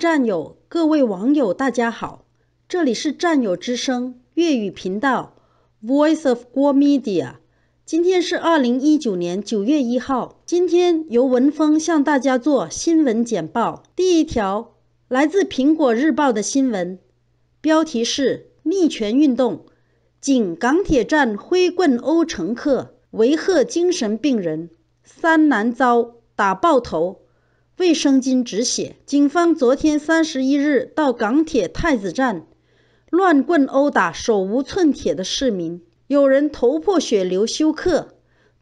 战友，各位网友，大家好，这里是战友之声粤语频道，Voice of g o Media。今天是二零一九年九月一号，今天由文峰向大家做新闻简报。第一条，来自苹果日报的新闻，标题是：逆权运动，警港铁站挥棍殴乘客，维吓精神病人，三男遭打爆头。卫生巾止血。警方昨天三十一日到港铁太子站乱棍殴打手无寸铁的市民，有人头破血流、休克。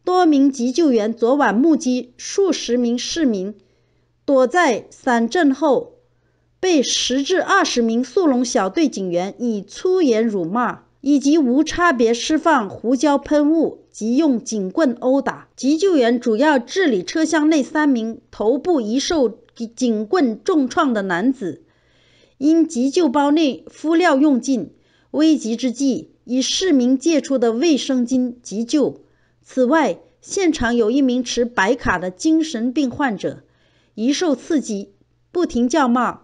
多名急救员昨晚目击数十名市民躲在伞阵后，被十至二十名速龙小队警员以粗言辱骂以及无差别释放胡椒喷雾。即用警棍殴打，急救员主要治理车厢内三名头部疑受警棍重创的男子，因急救包内敷料用尽，危急之际以市民借出的卫生巾急救。此外，现场有一名持白卡的精神病患者，疑受刺激不停叫骂，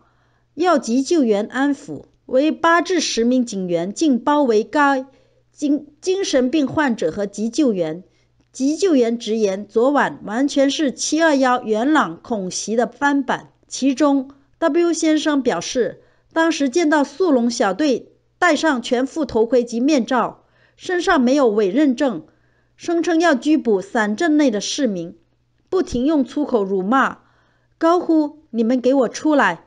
要急救员安抚。为八至十名警员竟包围该。精精神病患者和急救员，急救员直言，昨晚完全是七二幺元朗恐袭的翻版。其中 W 先生表示，当时见到速龙小队戴上全副头盔及面罩，身上没有委任证，声称要拘捕散镇内的市民，不停用粗口辱骂，高呼“你们给我出来”，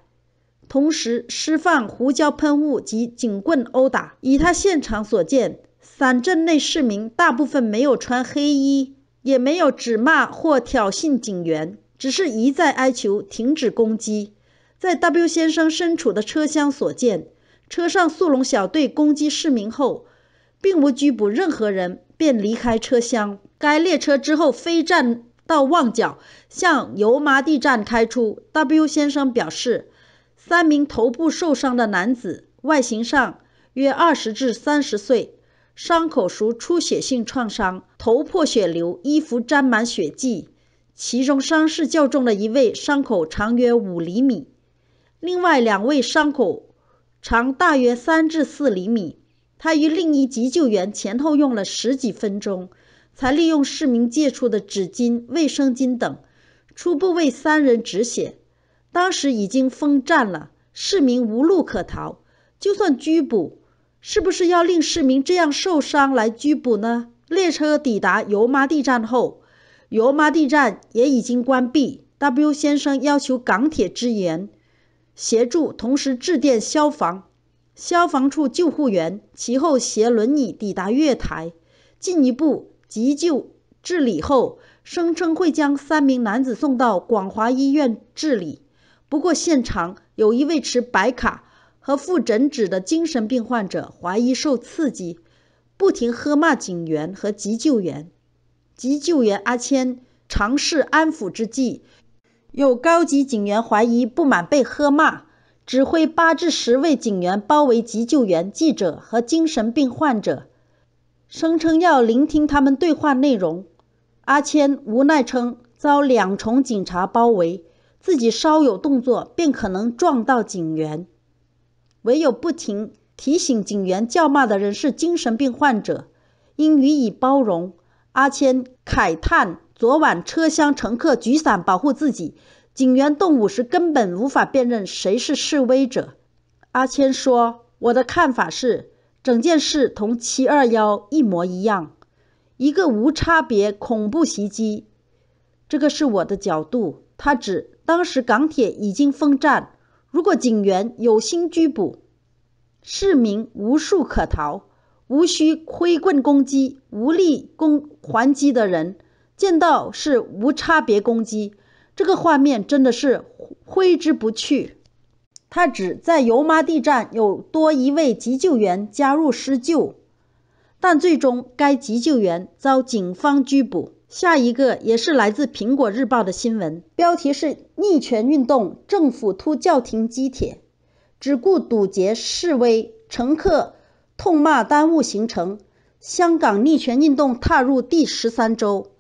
同时施放胡椒喷雾及警棍殴打。以他现场所见。散镇内市民大部分没有穿黑衣，也没有指骂或挑衅警员，只是一再哀求停止攻击。在 W 先生身处的车厢所见，车上速龙小队攻击市民后，并无拘捕任何人，便离开车厢。该列车之后飞站到旺角，向油麻地站开出。W 先生表示，三名头部受伤的男子外形上约二十至三十岁。伤口属出血性创伤，头破血流，衣服沾满血迹。其中伤势较重的一位，伤口长约五厘米；另外两位伤口长大约三至四厘米。他与另一急救员前后用了十几分钟，才利用市民借出的纸巾、卫生巾等，初步为三人止血。当时已经封站了，市民无路可逃，就算拘捕。是不是要令市民这样受伤来拘捕呢？列车抵达油麻地站后，油麻地站也已经关闭。W 先生要求港铁支援协助，同时致电消防消防处救护员。其后携轮椅抵达月台，进一步急救治理后，声称会将三名男子送到广华医院治理。不过现场有一位持白卡。和复诊指的精神病患者怀疑受刺激，不停喝骂警员和急救员。急救员阿谦尝试安抚之际，有高级警员怀疑不满被喝骂，指挥八至十位警员包围急救员、记者和精神病患者，声称要聆听他们对话内容。阿谦无奈称遭两重警察包围，自己稍有动作便可能撞到警员。唯有不停提醒警员叫骂的人是精神病患者，应予以包容。阿谦慨叹，昨晚车厢乘客举伞保护自己，警员动武时根本无法辨认谁是示威者。阿谦说：“我的看法是，整件事同七二幺一模一样，一个无差别恐怖袭击。这个是我的角度。”他指当时港铁已经封站。如果警员有心拘捕，市民无处可逃，无需挥棍攻击，无力攻还击的人，见到是无差别攻击，这个画面真的是挥之不去。他指在油麻地站有多一位急救员加入施救，但最终该急救员遭警方拘捕。下一个也是来自《苹果日报》的新闻，标题是“逆权运动政府突叫停机铁，只顾堵截示威，乘客痛骂耽误行程”。香港逆权运动踏入第十三周，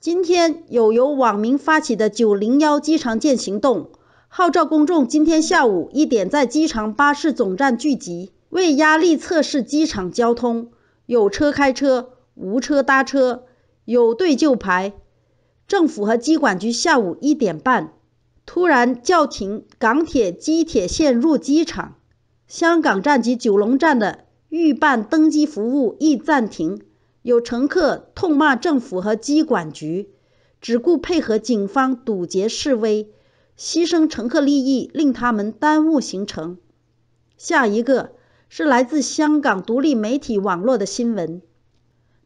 今天有由网民发起的“九零幺机场见”行动，号召公众今天下午一点在机场巴士总站聚集，为压力测试机场交通，有车开车，无车搭车。有队就排，政府和机管局下午一点半突然叫停港铁机铁线入机场、香港站及九龙站的预办登机服务，亦暂停。有乘客痛骂政府和机管局只顾配合警方堵截示威，牺牲乘客利益，令他们耽误行程。下一个是来自香港独立媒体网络的新闻，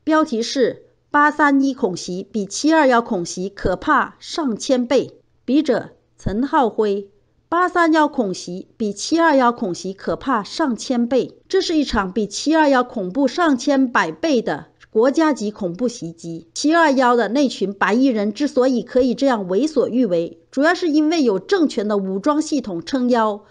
标题是。八三一恐袭比七二幺恐袭可怕上千倍。笔者陈浩辉。八三幺恐袭比七二幺恐袭可怕上千倍，这是一场比七二幺恐怖上千百倍的国家级恐怖袭击。七二幺的那群白衣人之所以可以这样为所欲为，主要是因为有政权的武装系统撑腰，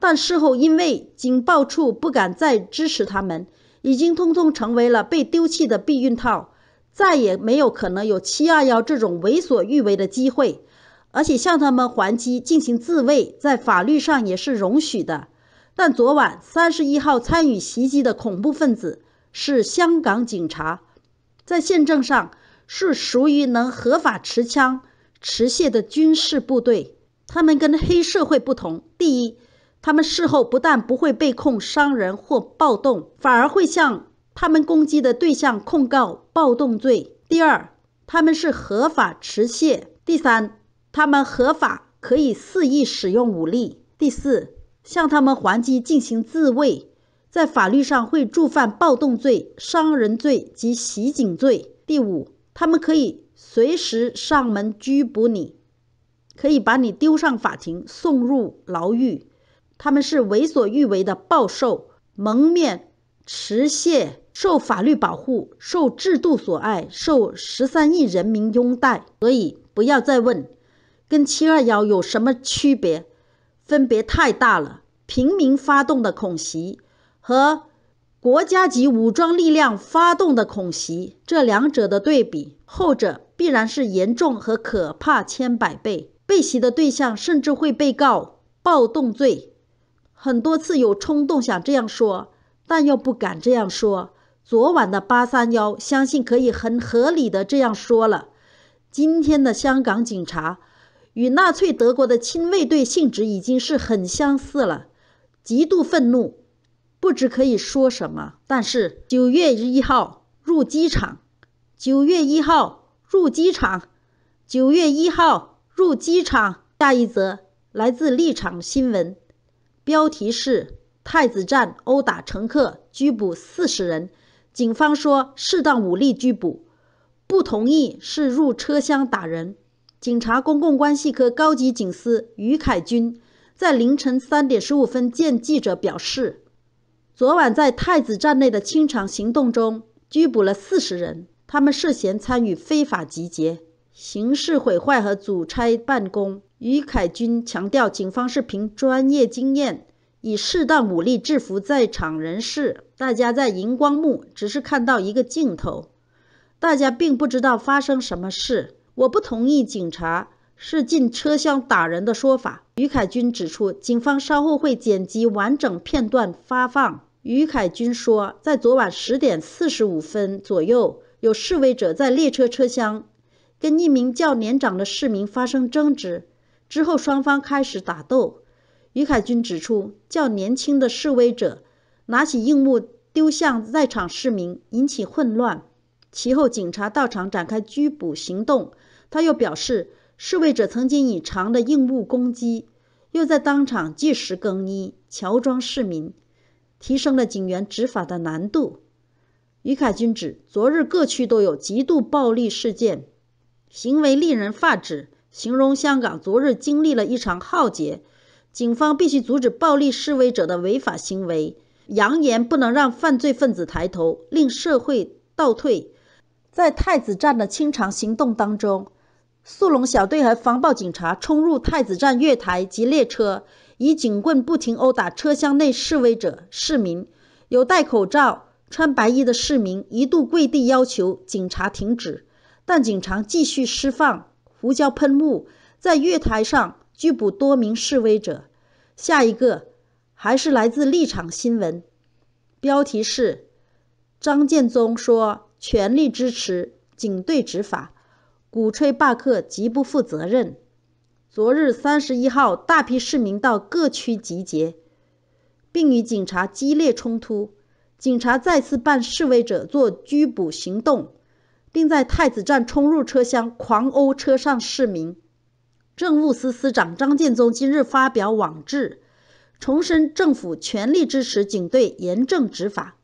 但事后因为警报处不敢再支持他们，已经通通成为了被丢弃的避孕套。再也没有可能有七二幺这种为所欲为的机会，而且向他们还击进行自卫，在法律上也是容许的。但昨晚三十一号参与袭击的恐怖分子是香港警察，在宪政上是属于能合法持枪持械的军事部队，他们跟黑社会不同。第一，他们事后不但不会被控伤人或暴动，反而会向。他们攻击的对象控告暴动罪。第二，他们是合法持械。第三，他们合法可以肆意使用武力。第四，向他们还击进行自卫，在法律上会触犯暴动罪、伤人罪及袭警罪。第五，他们可以随时上门拘捕你，可以把你丢上法庭，送入牢狱。他们是为所欲为的暴兽，蒙面持械。受法律保护，受制度所爱，受十三亿人民拥戴，所以不要再问，跟七二幺有什么区别？分别太大了。平民发动的恐袭和国家级武装力量发动的恐袭，这两者的对比，后者必然是严重和可怕千百倍。被袭的对象甚至会被告暴动罪。很多次有冲动想这样说，但又不敢这样说。昨晚的八三幺，相信可以很合理的这样说了。今天的香港警察与纳粹德国的亲卫队性质已经是很相似了，极度愤怒，不知可以说什么。但是九月一号入机场，九月一号入机场，九月一号入机场。下一则来自立场新闻，标题是：太子站殴打乘客，拘捕四十人。警方说，适当武力拘捕，不同意是入车厢打人。警察公共关系科高级警司于凯军在凌晨三点十五分见记者表示，昨晚在太子站内的清场行动中，拘捕了四十人，他们涉嫌参与非法集结、刑事毁坏和阻差办公。于凯军强调，警方是凭专业经验。以适当武力制服在场人士。大家在荧光幕只是看到一个镜头，大家并不知道发生什么事。我不同意警察是进车厢打人的说法。于凯军指出，警方稍后会剪辑完整片段发放。于凯军说，在昨晚十点四十五分左右，有示威者在列车车厢跟一名较年长的市民发生争执，之后双方开始打斗。于海军指出，较年轻的示威者拿起硬物丢向在场市民，引起混乱。其后，警察到场展开拘捕行动。他又表示，示威者曾经以长的硬物攻击，又在当场即时更衣乔装市民，提升了警员执法的难度。于凯军指，昨日各区都有极度暴力事件，行为令人发指，形容香港昨日经历了一场浩劫。警方必须阻止暴力示威者的违法行为，扬言不能让犯罪分子抬头，令社会倒退。在太子站的清场行动当中，速龙小队和防暴警察冲入太子站月台及列车，以警棍不停殴打车厢内示威者、市民。有戴口罩、穿白衣的市民一度跪地要求警察停止，但警察继续释放胡椒喷雾，在月台上。拘捕多名示威者。下一个还是来自立场新闻，标题是：张建宗说全力支持警队执法，鼓吹罢课极不负责任。昨日三十一号，大批市民到各区集结，并与警察激烈冲突。警察再次办示威者做拘捕行动，并在太子站冲入车厢，狂殴车上市民。政务司司长张建宗今日发表网志，重申政府全力支持警队严正执法，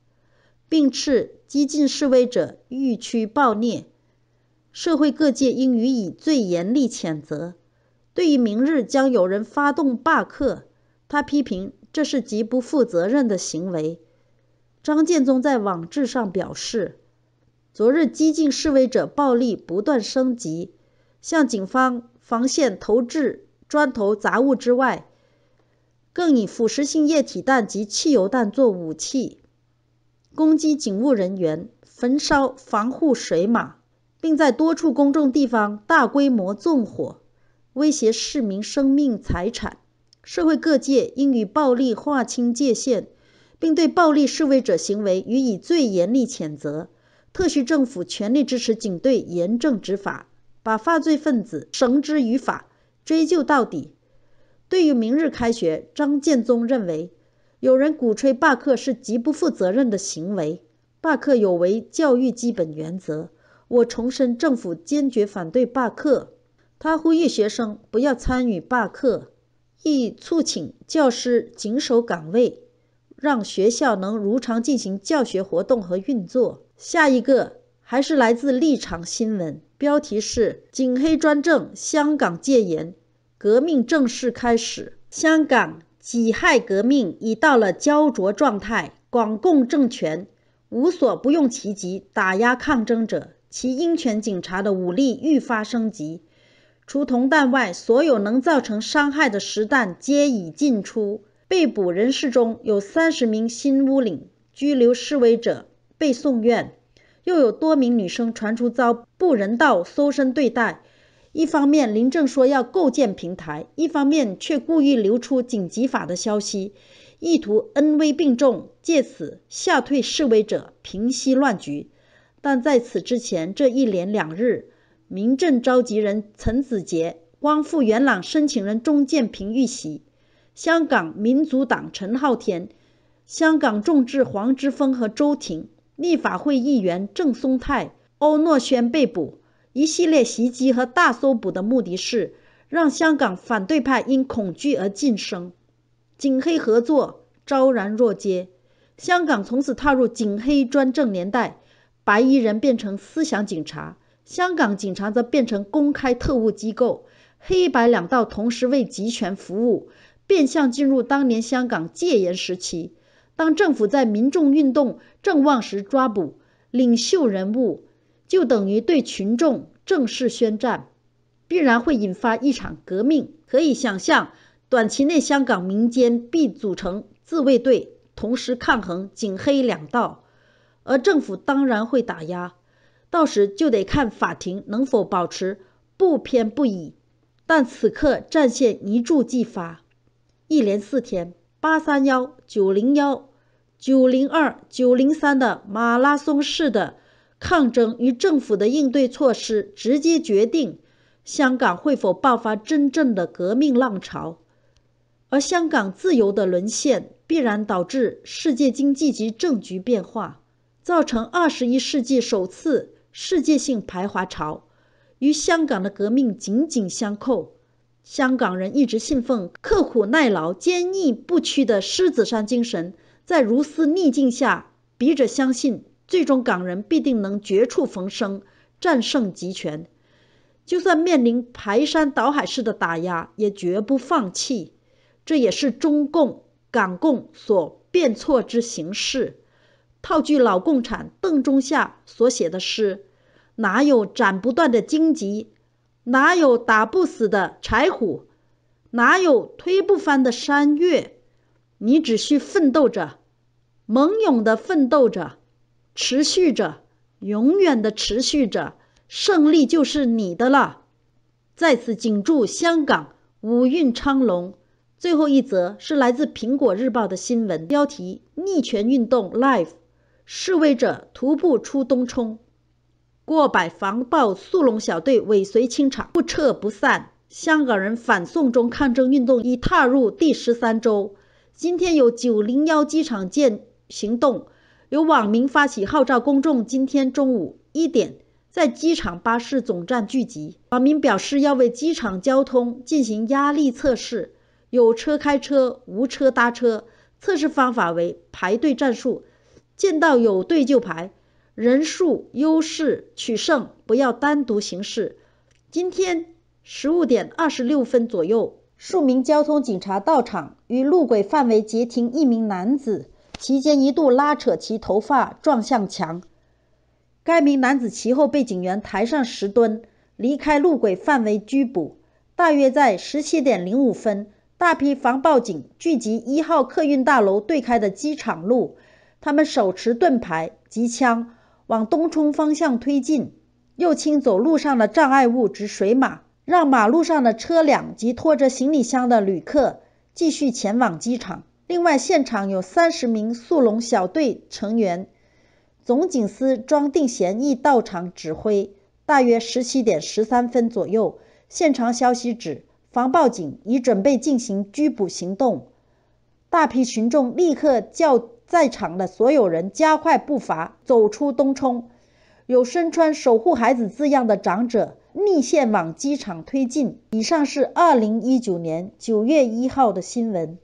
并斥激进示威者欲趋暴虐，社会各界应予以最严厉谴责。对于明日将有人发动罢课，他批评这是极不负责任的行为。张建宗在网志上表示，昨日激进示威者暴力不断升级，向警方。防线投掷砖头、杂物之外，更以腐蚀性液体弹及汽油弹做武器攻击警务人员，焚烧防护水马，并在多处公众地方大规模纵火，威胁市民生命财产。社会各界应与暴力划清界限，并对暴力示威者行为予以最严厉谴责。特区政府全力支持警队严正执法。把犯罪分子绳之于法，追究到底。对于明日开学，张建宗认为，有人鼓吹罢课是极不负责任的行为，罢课有违教育基本原则。我重申，政府坚决反对罢课。他呼吁学生不要参与罢课，亦促请教师谨守岗位，让学校能如常进行教学活动和运作。下一个还是来自立场新闻。标题是“警黑专政，香港戒严，革命正式开始”。香港己亥革命已到了焦灼状态，广共政权无所不用其极打压抗争者，其鹰犬警察的武力愈发升级。除铜弹外，所有能造成伤害的实弹皆已进出。被捕人士中有三十名新屋岭拘留示威者被送院。又有多名女生传出遭不人道搜身对待。一方面，林郑说要构建平台，一方面却故意流出紧急法的消息，意图恩威并重，借此吓退示威者，平息乱局。但在此之前，这一连两日，民政召集人陈子杰、光复元朗申请人钟建平遇袭，香港民族党陈浩天、香港众志黄之锋和周庭。立法会议员郑松泰、欧诺轩被捕，一系列袭击和大搜捕的目的是让香港反对派因恐惧而晋升。警黑合作昭然若揭，香港从此踏入警黑专政年代。白衣人变成思想警察，香港警察则变成公开特务机构，黑白两道同时为集权服务，变相进入当年香港戒严时期。当政府在民众运动正旺时抓捕领袖人物，就等于对群众正式宣战，必然会引发一场革命。可以想象，短期内香港民间必组成自卫队，同时抗衡警黑两道，而政府当然会打压。到时就得看法庭能否保持不偏不倚。但此刻战线一触即发，一连四天，八三幺、九零幺。九零二、九零三的马拉松式的抗争与政府的应对措施，直接决定香港会否爆发真正的革命浪潮。而香港自由的沦陷，必然导致世界经济及政局变化，造成二十一世纪首次世界性排华潮，与香港的革命紧紧相扣。香港人一直信奉刻苦耐劳、坚毅不屈的狮子山精神。在如斯逆境下，笔者相信，最终港人必定能绝处逢生，战胜极权。就算面临排山倒海式的打压，也绝不放弃。这也是中共、港共所变错之形式。套句老共产邓中夏所写的诗：“哪有斩不断的荆棘？哪有打不死的柴虎？哪有推不翻的山岳？”你只需奋斗着，猛勇的奋斗着，持续着，永远的持续着，胜利就是你的了。在此，谨祝香港五运昌隆。最后一则是来自《苹果日报》的新闻，标题：逆权运动 live 示威者徒步出东冲，过百防暴速龙小队尾随清场，不撤不散。香港人反送中抗争运动已踏入第十三周。今天有九零幺机场建行动，有网民发起号召公众，今天中午一点在机场巴士总站聚集。网民表示要为机场交通进行压力测试，有车开车，无车搭车。测试方法为排队战术，见到有队就排，人数优势取胜，不要单独行事。今天十五点二十六分左右。数名交通警察到场，与路轨范围截停一名男子，期间一度拉扯其头发，撞向墙。该名男子其后被警员抬上石墩，离开路轨范围拘捕。大约在十七点零五分，大批防暴警聚集一号客运大楼对开的机场路，他们手持盾牌、机枪往东冲方向推进，又清走路上的障碍物之水马。让马路上的车辆及拖着行李箱的旅客继续前往机场。另外，现场有三十名速龙小队成员，总警司庄定贤亦到场指挥。大约十七点十三分左右，现场消息指防暴警已准备进行拘捕行动。大批群众立刻叫在场的所有人加快步伐走出东冲，有身穿“守护孩子”字样的长者。逆线往机场推进。以上是二零一九年九月一号的新闻。